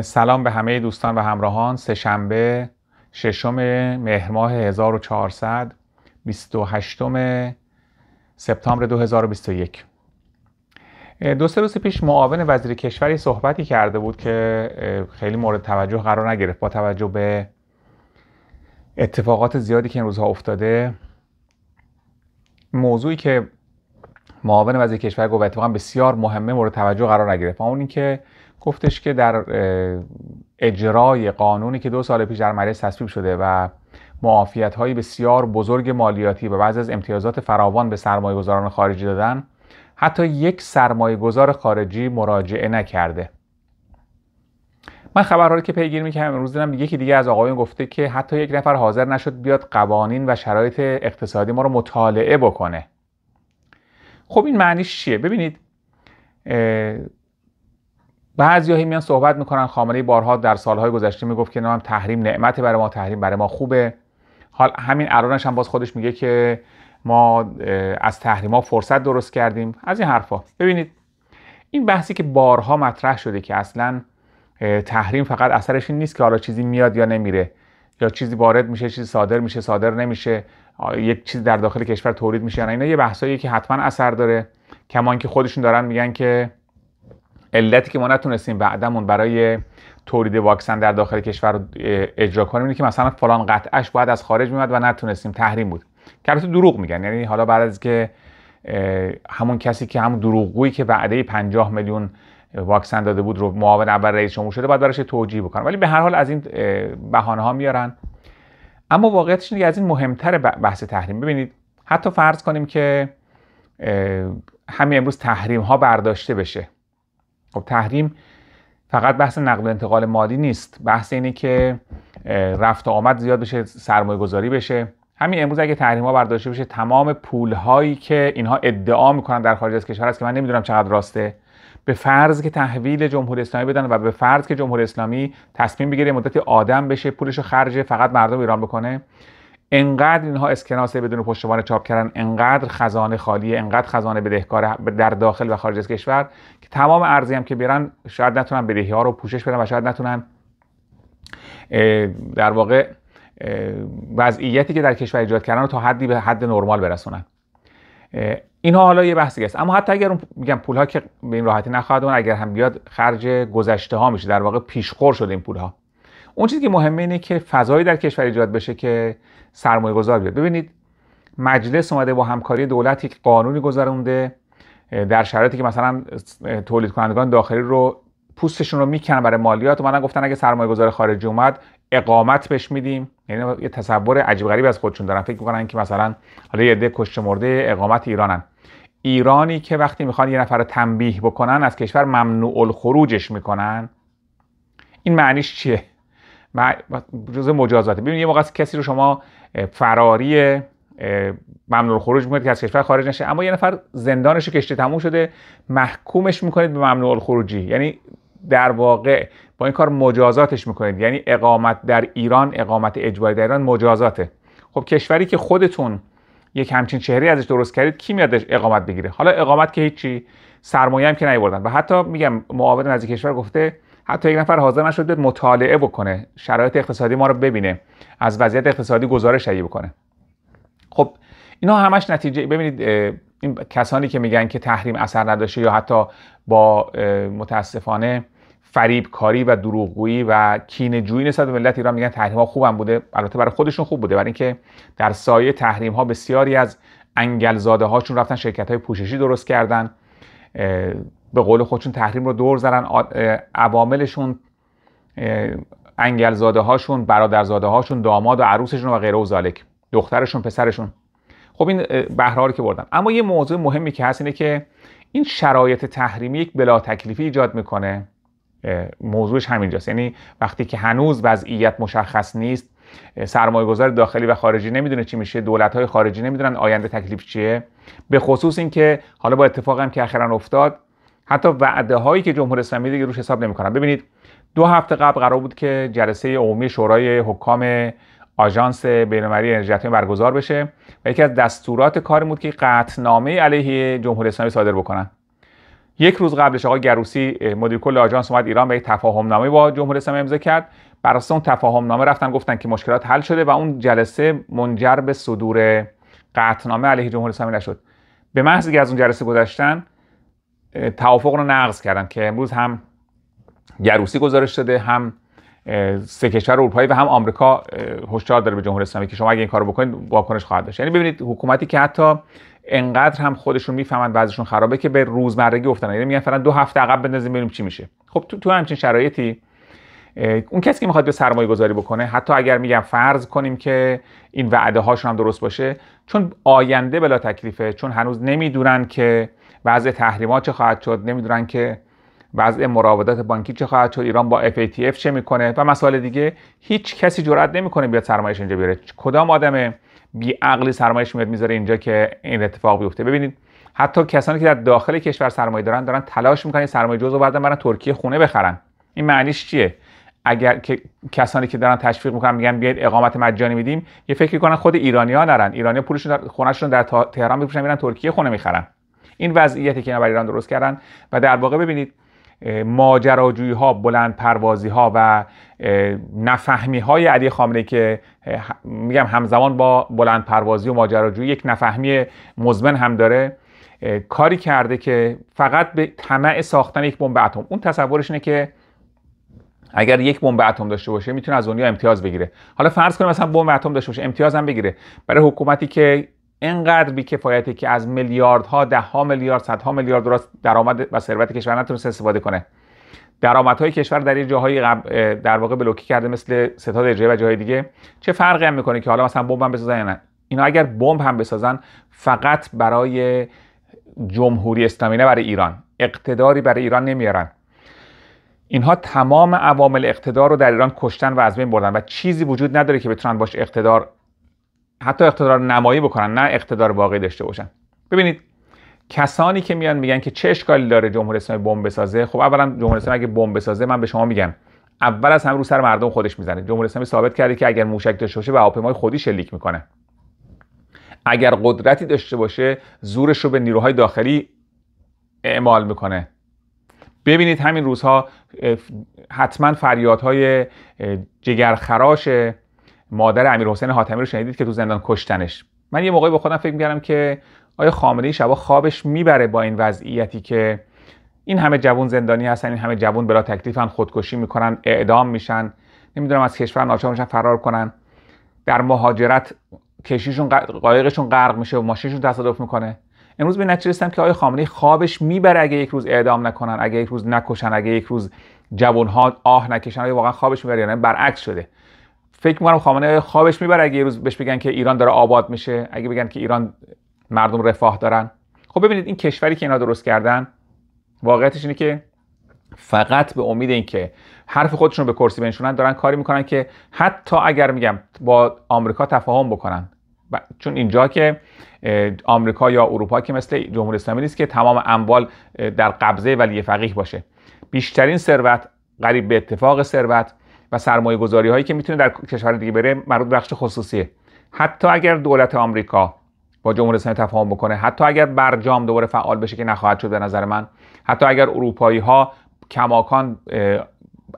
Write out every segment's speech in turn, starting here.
سلام به همه دوستان و همراهان سهشنبه ششم مهر ماه 1400 28 سپتامبر 2021 دو سه روز پیش معاون وزیر کشوری صحبتی کرده بود که خیلی مورد توجه قرار نگرفت با توجه به اتفاقات زیادی که این روزها افتاده موضوعی که معاون وزیر کشور گفت اتفاقا بسیار مهمه مورد توجه قرار نگرفت اون اینکه گفتش که در اجرای قانونی که دو سال پیش در مجلس تصویب شده و معافیت های بسیار بزرگ مالیاتی و بعضی از امتیازات فراوان به سرمایه گذاران خارجی دادن حتی یک سرمایه گذار خارجی مراجعه نکرده من خبرها رو که پیگیری میکردم امروز دیدم یکی دیگه از آقایون گفته که حتی یک نفر حاضر نشد بیاد قوانین و شرایط اقتصادی ما رو مطالعه بکنه خب این معنیش چیه ببینید بعضی هایی میان صحبت میکنن خامنه بارها در سالهای گذشته میگفت که نام تحریم نعمت برای ما تحریم برای ما خوبه حال همین الانش هم باز خودش میگه که ما از ها فرصت درست کردیم از این حرفا ببینید این بحثی که بارها مطرح شده که اصلا تحریم فقط اثرش این نیست که حالا چیزی میاد یا نمیره یا چیزی وارد میشه چیزی صادر میشه صادر نمیشه یک چیز در داخل کشور تولید میشه اینا یه بحثایی که حتما اثر داره کما اینکه خودشون دارن میگن که علتی که ما نتونستیم بعدمون برای تولید واکسن در داخل کشور اجرا کنیم اینه که مثلا فلان قطعش باید از خارج میومد و نتونستیم تحریم بود که دروغ میگن یعنی حالا بعد از که همون کسی که همون دروغگویی که وعده 50 میلیون واکسن داده بود رو معاون اول رئیس جمهور شده باید براش توجیه بکنه ولی به هر حال از این بهانه ها میارن اما واقعیتش اینه از این مهمتر بحث تحریم ببینید حتی فرض کنیم که همین امروز تحریم ها برداشته بشه خب تحریم فقط بحث نقل و انتقال مالی نیست بحث اینه که رفت و آمد زیاد بشه سرمایه گذاری بشه همین امروز اگه تحریم ها برداشته بشه تمام پول هایی که اینها ادعا میکنن در خارج از کشور هست که من نمیدونم چقدر راسته به فرض که تحویل جمهوری اسلامی بدن و به فرض که جمهوری اسلامی تصمیم بگیره مدتی آدم بشه پولش رو خرج فقط مردم ایران بکنه انقدر اینها اسکناسه بدون پشتوانه چاپ کردن انقدر خزانه خالیه انقدر خزانه بدهکار در داخل و خارج از کشور که تمام ارزی هم که بیرن شاید نتونن بدهی ها رو پوشش بدن و شاید نتونن در واقع وضعیتی که در کشور ایجاد کردن رو تا حدی به حد نرمال برسونن اینها حالا یه بحثی است اما حتی اگر اون میگم پول ها که به این راحتی نخواهد اگر هم بیاد خرج گذشته ها میشه در واقع پیشخور شده این پول ها اون چیزی که مهمه اینه که فضایی در کشور ایجاد بشه که سرمایه گذار بیاد ببینید مجلس اومده با همکاری دولتی یک قانونی گذرونده در شرایطی که مثلا تولید کنندگان داخلی رو پوستشون رو میکنن برای مالیات و من گفتن اگه سرمایه گذار خارجی اومد اقامت بهش میدیم یعنی یه تصور عجیب غریب از خودشون دارن فکر میکنن که مثلا حالا یه مرده اقامت ایرانن ایرانی که وقتی میخوان یه نفر رو تنبیه بکنن از کشور ممنوع الخروجش میکنن این معنیش چیه جزء مجازاته ببینید یه موقع کسی رو شما فراری ممنوع خروج میکنید که از کشور خارج نشه اما یه نفر زندانش رو کشته تموم شده محکومش میکنید به ممنوع خروجی یعنی در واقع با این کار مجازاتش میکنید یعنی اقامت در ایران اقامت اجباری در ایران مجازاته خب کشوری که خودتون یک همچین چهره ازش درست کردید کی میاد اقامت بگیره حالا اقامت که هیچی سرمایه هم که نیوردن و حتی میگم معاون نزدیک کشور گفته حتی یک نفر حاضر نشد بیاد مطالعه بکنه شرایط اقتصادی ما رو ببینه از وضعیت اقتصادی گزارش تهیه بکنه خب اینا همش نتیجه ببینید این کسانی که میگن که تحریم اثر نداشته یا حتی با متاسفانه فریب کاری و دروغگویی و کینه جویی نسبت به ملت ایران میگن تحریم ها خوبم بوده البته برای خودشون خوب بوده برای اینکه در سایه تحریم ها بسیاری از انگلزاده هاشون رفتن شرکت های پوششی درست کردن به قول خودشون تحریم رو دور زدن عواملشون انگلزاده هاشون برادرزاده هاشون داماد و عروسشون و غیره و زالک دخترشون پسرشون خب این رو که بردن اما یه موضوع مهمی که هست اینه که این شرایط تحریمی یک بلا تکلیفی ایجاد میکنه موضوعش همینجاست یعنی وقتی که هنوز وضعیت مشخص نیست سرمایه گذار داخلی و خارجی نمیدونه چی میشه دولت های خارجی نمیدونن آینده تکلیف چیه به خصوص اینکه حالا با هم که اخیرا افتاد حتی وعده هایی که جمهور اسلامی دیگه روش حساب نمیکنن ببینید دو هفته قبل قرار بود که جلسه عمومی شورای حکام آژانس بینماری انرژی اتمی برگزار بشه و یکی از دستورات کار بود که قطعنامه علیه جمهوری اسلامی صادر بکنن یک روز قبلش آقای گروسی مدیر کل آژانس اومد ایران و تفاهم نامه با جمهور اسلامی امضا کرد بر اساس اون تفاهم نامه رفتن گفتن که مشکلات حل شده و اون جلسه منجر به صدور قطعنامه علیه جمهور اسلامی نشد به محض که از اون جلسه گذشتن توافق رو نقض کردن که امروز هم گروسی گزارش شده هم سه کشور اروپایی و هم آمریکا هشدار داره به جمهوری اسلامی که شما اگه این کارو بکنید واکنش خواهد داشت یعنی ببینید حکومتی که حتی انقدر هم خودشون میفهمند بعضشون خرابه که به روزمرگی افتادن یعنی میگن فعلا دو هفته عقب بندازیم ببینیم چی میشه خب تو تو همچین شرایطی اون کسی که میخواد به سرمایه گذاری بکنه حتی اگر میگم فرض کنیم که این وعده هاشون هم درست باشه چون آینده بلا تکلیفه چون هنوز نمیدونن که وضع تحریما چه خواهد شد نمیدونن که وضع مراودات بانکی چه خواهد شد ایران با FATF چه میکنه و مسائل دیگه هیچ کسی جرئت نمیکنه بیاد سرمایش اینجا بیاره کدام آدم بی عقلی سرمایش میاد میذاره اینجا که این اتفاق بیفته ببینید حتی کسانی که در داخل کشور سرمایه دارن دارن تلاش میکنن سرمایه جزو بردن برن ترکیه خونه بخرن این معنیش چیه اگر که کسانی که دارن تشویق میکنن میگن بیاید اقامت مجانی میدیم یه فکر کنن خود ها نرن ایرانی پولشون در خونهشون در تهران میفروشن میرن ترکیه خونه میخرن این وضعیتی که اینا برای ایران درست کردن و در واقع ببینید ماجراجوی ها بلند پروازی ها و نفهمی های علی خامنه که میگم همزمان با بلند پروازی و ماجراجویی یک نفهمی مزمن هم داره کاری کرده که فقط به طمع ساختن یک بمب اتم اون تصورش اینه که اگر یک بمب اتم داشته باشه میتونه از دنیا امتیاز بگیره حالا فرض کنیم مثلا بمب اتم داشته باشه امتیاز هم بگیره برای حکومتی که انقدر بیکفایته که از میلیاردها دهها میلیارد صدها میلیارد دلار درآمد و ثروت کشور نتونسته استفاده کنه درآمدهای کشور در یه جاهای در واقع بلوکی کرده مثل ستاد اجرایی و جاهای دیگه چه فرقی هم میکنه که حالا مثلا بمب هم بسازن یا نه اینا اگر بمب هم بسازن فقط برای جمهوری اسلامی نه برای ایران اقتداری برای ایران نمیارن اینها تمام عوامل اقتدار رو در ایران کشتن و از بین بردن و چیزی وجود نداره که بتونن باش اقتدار حتی اقتدار نمایی بکنن نه اقتدار واقعی داشته باشن ببینید کسانی که میان میگن که چه اشکالی داره جمهوری اسلامی بمب بسازه خب اولا جمهوری اسلامی اگه بمب بسازه من به شما میگم اول از همه رو سر مردم خودش میزنه جمهوری اسلامی ثابت کرده که اگر موشک داشته باشه به هواپیمای خودی شلیک میکنه اگر قدرتی داشته باشه زورش رو به نیروهای داخلی اعمال میکنه ببینید همین روزها حتما فریادهای جگرخراش مادر امیر حسین حاتمی رو شنیدید که تو زندان کشتنش من یه موقعی با خودم فکر میکردم که آیا خامنه شبا خوابش میبره با این وضعیتی که این همه جوون زندانی هستن این همه جوون بلا تکلیفن خودکشی میکنن اعدام میشن نمیدونم از کشور ناچار میشن فرار کنن در مهاجرت کشیشون قایقشون غرق میشه و ماشینشون تصادف میکنه امروز به نتیجه رسیدم که آیا خامنه خوابش میبره اگه یک روز اعدام نکنن اگه یک روز نکشن اگه یک روز جوانها آه نکشن آیا واقعا خوابش میبره برعکس شده فکر میکنم خامنه خوابش میبره اگه یه روز بهش بگن که ایران داره آباد میشه اگه بگن که ایران مردم رفاه دارن خب ببینید این کشوری که اینا درست کردن واقعیتش اینه که فقط به امید اینکه حرف خودشون به کرسی بنشونن دارن کاری میکنن که حتی اگر میگم با آمریکا تفاهم بکنن چون اینجا که آمریکا یا اروپا که مثل جمهوری اسلامی نیست که تمام اموال در قبضه ولی فقیه باشه بیشترین ثروت قریب به اتفاق ثروت و سرمایه گذاری هایی که میتونه در کشور دیگه بره مربوط به بخش خصوصیه حتی اگر دولت آمریکا با جمهوری اسلامی تفاهم بکنه حتی اگر برجام دوباره فعال بشه که نخواهد شد به نظر من حتی اگر اروپایی ها کماکان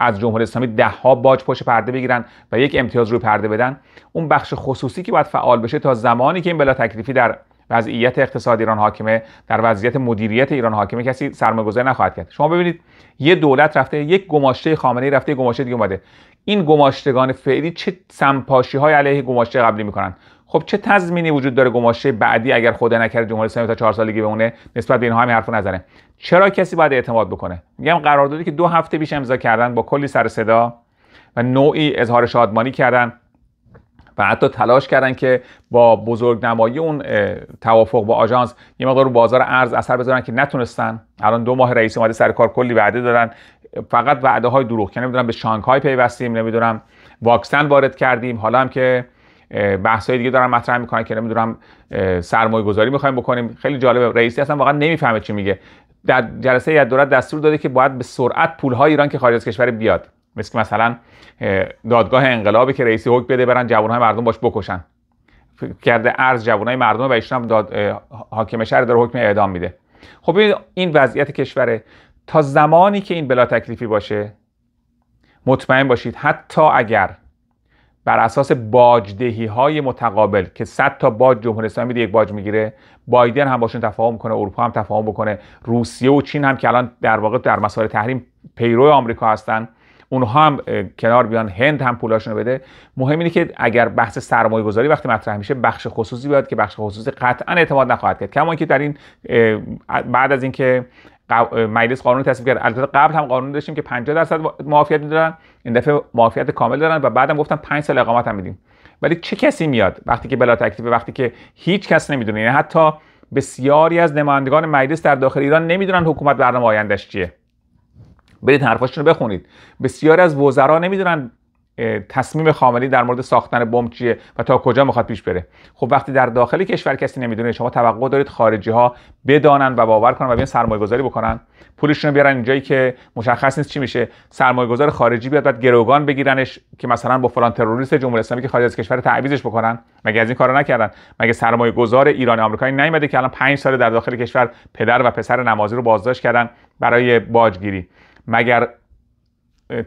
از جمهوری اسلامی ده ها باج پشت پرده بگیرن و یک امتیاز روی پرده بدن اون بخش خصوصی که باید فعال بشه تا زمانی که این بلا تکلیفی در وضعیت اقتصاد ایران حاکمه در وضعیت مدیریت ایران حاکمه کسی سرمایه‌گذاری نخواهد کرد شما ببینید یه دولت رفته یک گماشته خامنه‌ای رفته گماشته دیگه اومده این گماشتگان فعلی چه سمپاشی های علیه گماشته قبلی میکنن خب چه تضمینی وجود داره گماشته بعدی اگر خود نکرد جمهوری اسلامی تا چهار سالگی بمونه نسبت به اینها همین حرفو نزنه چرا کسی باید اعتماد بکنه میگم قراردادی که دو هفته پیش امضا کردن با کلی سر صدا و نوعی اظهار شادمانی کردن و حتی تلاش کردن که با بزرگنمایی اون توافق با آژانس یه مقدار رو بازار ارز اثر بذارن که نتونستن الان دو ماه رئیس اومده سر کار کلی وعده دادن فقط وعده های دروغ که یعنی نمیدونم به شانگهای پیوستیم نمیدونم واکسن وارد کردیم حالا هم که بحث های دیگه دارن مطرح میکنن که نمیدونم سرمایه گذاری میخوایم بکنیم خیلی جالبه رئیسی اصلا واقعا نمیفهمه چی میگه در جلسه یاد دولت دستور داده که باید به سرعت پول های ایران که خارج از کشور بیاد مثل مثلا دادگاه انقلابی که رئیسی حکم بده برن جوانهای مردم باش بکشن کرده ارز جوانهای مردم و ایشون هم داد حاکم شهر داره حکم اعدام میده خب این وضعیت کشوره تا زمانی که این بلا تکلیفی باشه مطمئن باشید حتی اگر بر اساس باجدهی های متقابل که 100 تا باج جمهوری اسلامی میده یک باج میگیره بایدن هم باشون تفاهم کنه اروپا هم تفاهم بکنه روسیه و چین هم که الان در واقع در مسائل تحریم پیرو آمریکا هستن اونها هم کنار بیان هند هم پولاشون بده مهم اینه که اگر بحث سرمایه گذاری وقتی مطرح میشه بخش خصوصی بیاد که بخش خصوصی قطعا اعتماد نخواهد کرد کما که در این بعد از اینکه مجلس قانون تصویب کرد البته قبل هم قانون داشتیم که 50 درصد معافیت میدادن این دفعه معافیت کامل دارن و بعدم گفتن 5 سال اقامت هم ولی چه کسی میاد وقتی که بلا تکلیف وقتی که هیچ کس نمیدونه یعنی حتی بسیاری از نمایندگان مجلس در داخل ایران نمیدونن حکومت برنامه آیندهش چیه برید حرفاشون رو بخونید بسیار از وزرا نمیدونن تصمیم خامنه‌ای در مورد ساختن بمب چیه و تا کجا میخواد پیش بره خب وقتی در داخل کشور کسی نمیدونه شما توقع دارید خارجی ها بدانن و باور کنن و بیان سرمایه گذاری بکنن پولشون رو بیارن اینجایی که مشخص نیست چی میشه سرمایه گذار خارجی بیاد بعد گروگان بگیرنش که مثلا با فلان تروریست جمهوری اسلامی که خارج از کشور تعویزش بکنن مگه از این کارو نکردن مگه سرمایه گذار ایران آمریکایی نیومده که الان 5 سال در داخل کشور پدر و پسر نمازی رو بازداشت کردن برای باجگیری مگر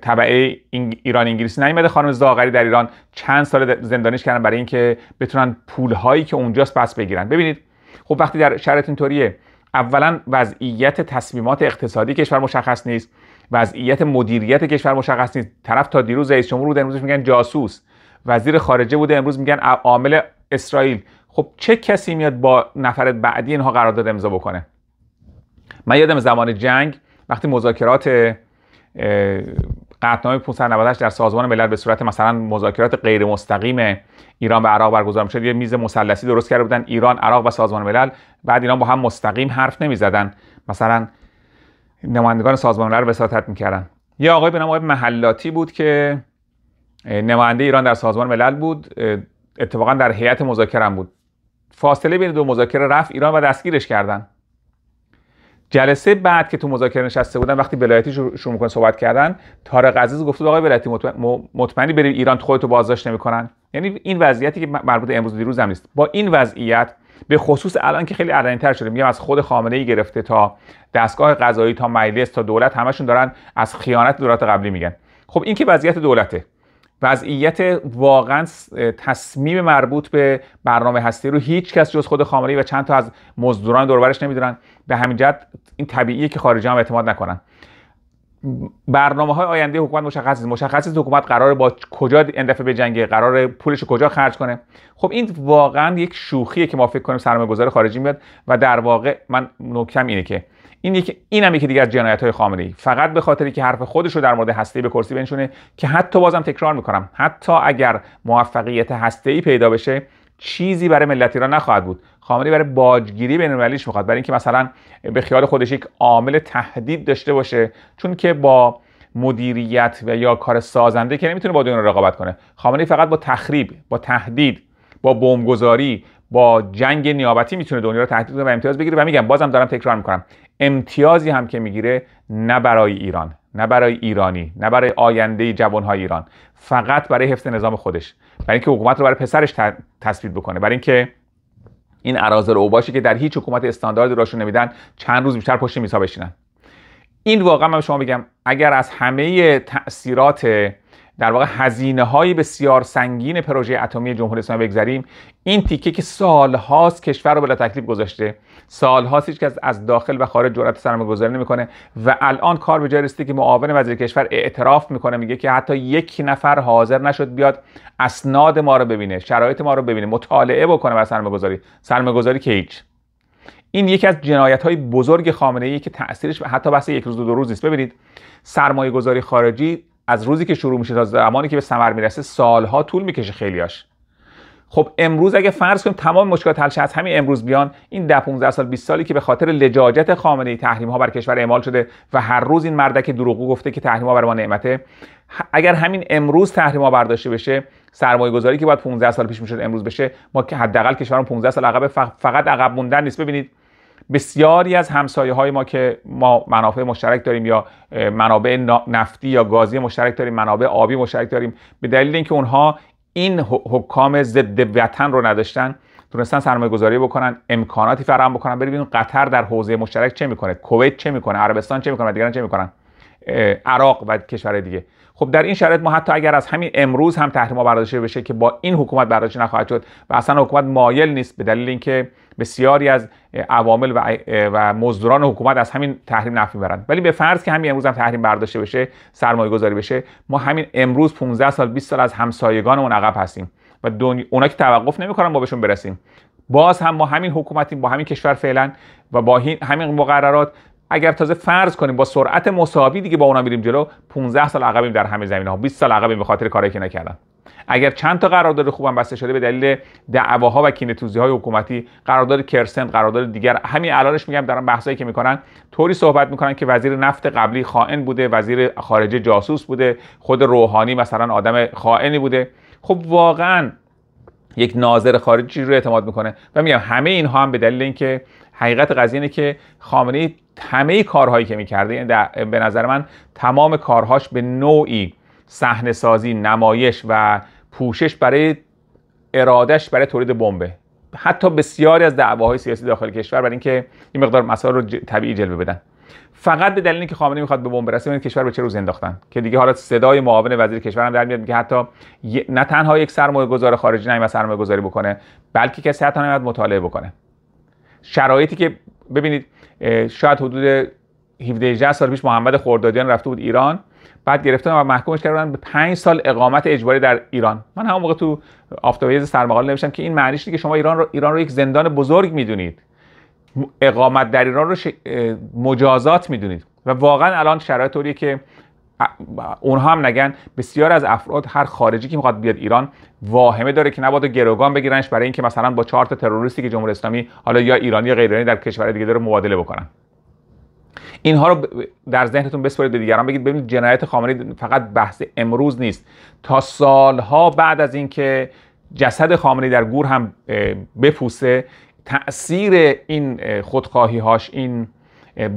طبعه ایران انگلیسی نیومده خانم زاغری در ایران چند سال زندانش کردن برای اینکه بتونن پولهایی که اونجاست پس بگیرن ببینید خب وقتی در شرایط اینطوریه اولا وضعیت تصمیمات اقتصادی کشور مشخص نیست وضعیت مدیریت کشور مشخص نیست طرف تا دیروز رئیس جمهور بود امروز میگن جاسوس وزیر خارجه بوده امروز میگن عامل اسرائیل خب چه کسی میاد با نفر بعدی اینها قرارداد امضا بکنه من یادم زمان جنگ وقتی مذاکرات قطعنامه 598 در سازمان ملل به صورت مثلا مذاکرات غیر مستقیم ایران و عراق برگزار میشد یه میز مثلثی درست کرده بودن ایران عراق و سازمان ملل بعد ایران با هم مستقیم حرف نمیزدن مثلا نمایندگان سازمان ملل رو وساطت میکردن یه آقای به نام محلاتی بود که نماینده ایران در سازمان ملل بود اتفاقا در هیئت مذاکره بود فاصله بین دو مذاکره رفت ایران و دستگیرش کردن جلسه بعد که تو مذاکره نشسته بودن وقتی ولایتی شروع میکنه صحبت کردن تارق عزیز گفته آقای ولایتی مطمئنی بریم ایران خودتو بازداشت نمیکنن یعنی این وضعیتی که مربوط امروز دیروز هم نیست با این وضعیت به خصوص الان که خیلی علنی تر شده میگم از خود خامنه ای گرفته تا دستگاه قضایی تا مجلس تا دولت همشون دارن از خیانت دولت قبلی میگن خب این که وضعیت دولته وضعیت واقعا تصمیم مربوط به برنامه هستی رو هیچ کس جز خود خامنه‌ای و چند تا از مزدوران دوربرش نمیدونن به همین جد این طبیعیه که خارجی هم اعتماد نکنن برنامه های آینده حکومت مشخص است مشخص است حکومت قرار با کجا این دفعه به جنگ قرار پولش کجا خرج کنه خب این واقعا یک شوخیه که ما فکر کنیم سرمایه‌گذار خارجی میاد و در واقع من نکتم اینه که این یکی اینم یکی دیگه از جنایت‌های ای فقط به خاطری که حرف خودش رو در مورد هسته به کرسی بنشونه که حتی بازم تکرار میکنم حتی اگر موفقیت هسته ای پیدا بشه چیزی برای ملت ایران نخواهد بود خامنه برای باجگیری بین‌المللیش میخواد برای اینکه مثلا به خیال خودش یک عامل تهدید داشته باشه چون که با مدیریت و یا کار سازنده که نمیتونه با دنیا رقابت کنه خامنه فقط با تخریب با تهدید با بمبگذاری با جنگ نیابتی میتونه دنیا رو تهدید کنه و امتیاز بگیره و میگم بازم دارم تکرار میکنم امتیازی هم که میگیره نه برای ایران نه برای ایرانی نه برای آینده جوانهای ایران فقط برای حفظ نظام خودش برای اینکه حکومت رو برای پسرش تثبیت بکنه برای اینکه این اراذل اوباشی که در هیچ حکومت استانداردی راشون نمیدن چند روز بیشتر پشت میسا بشینن این واقعا من به شما بگم اگر از همه تاثیرات در واقع هزینه های بسیار سنگین پروژه اتمی جمهوری اسلامی بگذریم این تیکه که سالهاست کشور رو بلا تکلیف گذاشته سالهاست هیچ کس از داخل و خارج جرأت سرمایه گذاری نمیکنه و الان کار به جای رسیده که معاون وزیر کشور اعتراف میکنه میگه که حتی یک نفر حاضر نشد بیاد اسناد ما رو ببینه شرایط ما رو ببینه مطالعه بکنه و سرمایه گذاری سرمایه گذاری که هیچ این یکی از جنایت های بزرگ خامنه ای که تاثیرش حتی بس یک روز دو, دو روز نیست ببینید سرمایه گذاری خارجی از روزی که شروع میشه تا زمانی که به ثمر میرسه سالها طول میکشه خیلیاش خب امروز اگه فرض کنیم تمام مشکلات حل از همین امروز بیان این ده 15 سال 20 سالی که به خاطر لجاجت خامنه ای تحریم ها بر کشور اعمال شده و هر روز این مردک دروغگو گفته که تحریم ها بر ما نعمته اگر همین امروز تحریم ها برداشته بشه سرمایه گذاری که باید 15 سال پیش میشد امروز بشه ما که حداقل کشورمون 15 سال عقب فقط عقب موندن نیست ببینید بسیاری از همسایه های ما که ما منافع مشترک داریم یا منابع نفتی یا گازی مشترک داریم منابع آبی مشترک داریم به دلیل اینکه اونها این حکام ضد وطن رو نداشتن تونستن سرمایه گذاری بکنن امکاناتی فراهم بکنن بریم قطر در حوزه مشترک چه میکنه کویت چه میکنه عربستان چه میکنه و دیگران چه میکنن عراق و کشور دیگه خب در این شرایط ما حتی اگر از همین امروز هم تحریما برداشته بشه که با این حکومت برداشته نخواهد شد و اصلا حکومت مایل نیست به دلیل اینکه بسیاری از عوامل و, و مزدوران حکومت از همین تحریم نفع میبرند ولی به فرض که همین امروز هم تحریم برداشته بشه سرمایه گذاری بشه ما همین امروز 15 سال 20 سال از همسایگان همسایگانمون عقب هستیم و اونا که توقف نمیکنن ما بهشون برسیم باز هم ما همین حکومتیم با همین کشور فعلا و با همین مقررات اگر تازه فرض کنیم با سرعت مساوی دیگه با اونا میریم جلو 15 سال عقبیم در همه زمین ها 20 سال عقبیم به خاطر کاری که نکردن اگر چند تا قرارداد خوبم بسته شده به دلیل دعواها و کینه‌توزی های حکومتی قرارداد کرسن قرارداد دیگر همین الانش میگم دارن بحثایی که میکنن طوری صحبت میکنن که وزیر نفت قبلی خائن بوده وزیر خارجه جاسوس بوده خود روحانی مثلا آدم خائنی بوده خب واقعا یک ناظر خارجی رو اعتماد میکنه و میگم همه اینها هم به دلیل اینکه حقیقت قضیه اینه که خامنه‌ای همه کارهایی که میکرده یعنی به نظر من تمام کارهاش به نوعی صحنه سازی نمایش و پوشش برای ارادش برای تولید بمبه حتی بسیاری از دعواهای سیاسی داخل کشور برای اینکه این مقدار مسائل رو طبیعی جلوه بدن فقط به دلیل اینکه خامنه‌ای میخواد به بمب برسه کشور به چه روز انداختن که دیگه حالا صدای معاون وزیر کشور هم در میاد میگه حتی نه تنها یک سرمایه گذار خارجی نمیاد سرمایه گذاری بکنه بلکه کسی حتی نمیاد مطالعه بکنه شرایطی که ببینید شاید حدود 17 سال پیش محمد خردادیان رفته بود ایران بعد گرفتن و محکومش کردن به 5 سال اقامت اجباری در ایران من همون موقع تو آفتابیز سرمقاله نوشتم که این معنیش که شما ایران رو ایران رو یک زندان بزرگ میدونید اقامت در ایران رو مجازات میدونید و واقعا الان شرایط طوریه که اونها هم نگن بسیار از افراد هر خارجی که میخواد بیاد ایران واهمه داره که نباید گروگان بگیرنش برای اینکه مثلا با چهار تروریستی که جمهوری اسلامی حالا یا ایرانی یا غیر ایرانی در کشور دیگه داره مبادله بکنن اینها رو در ذهنتون بسپارید به دیگران بگید ببینید جنایت خامنه‌ای فقط بحث امروز نیست تا سالها بعد از اینکه جسد خامنه‌ای در گور هم بپوسه تاثیر این خودخواهی هاش این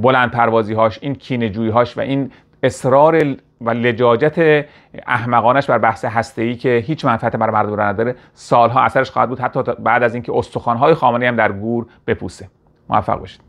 بلند پروازی هاش این جویی هاش و این اصرار و لجاجت احمقانش بر بحث هسته که هیچ منفعت برای مردم را نداره سالها اثرش خواهد بود حتی بعد از اینکه های خامنه‌ای هم در گور بپوسه موفق باشید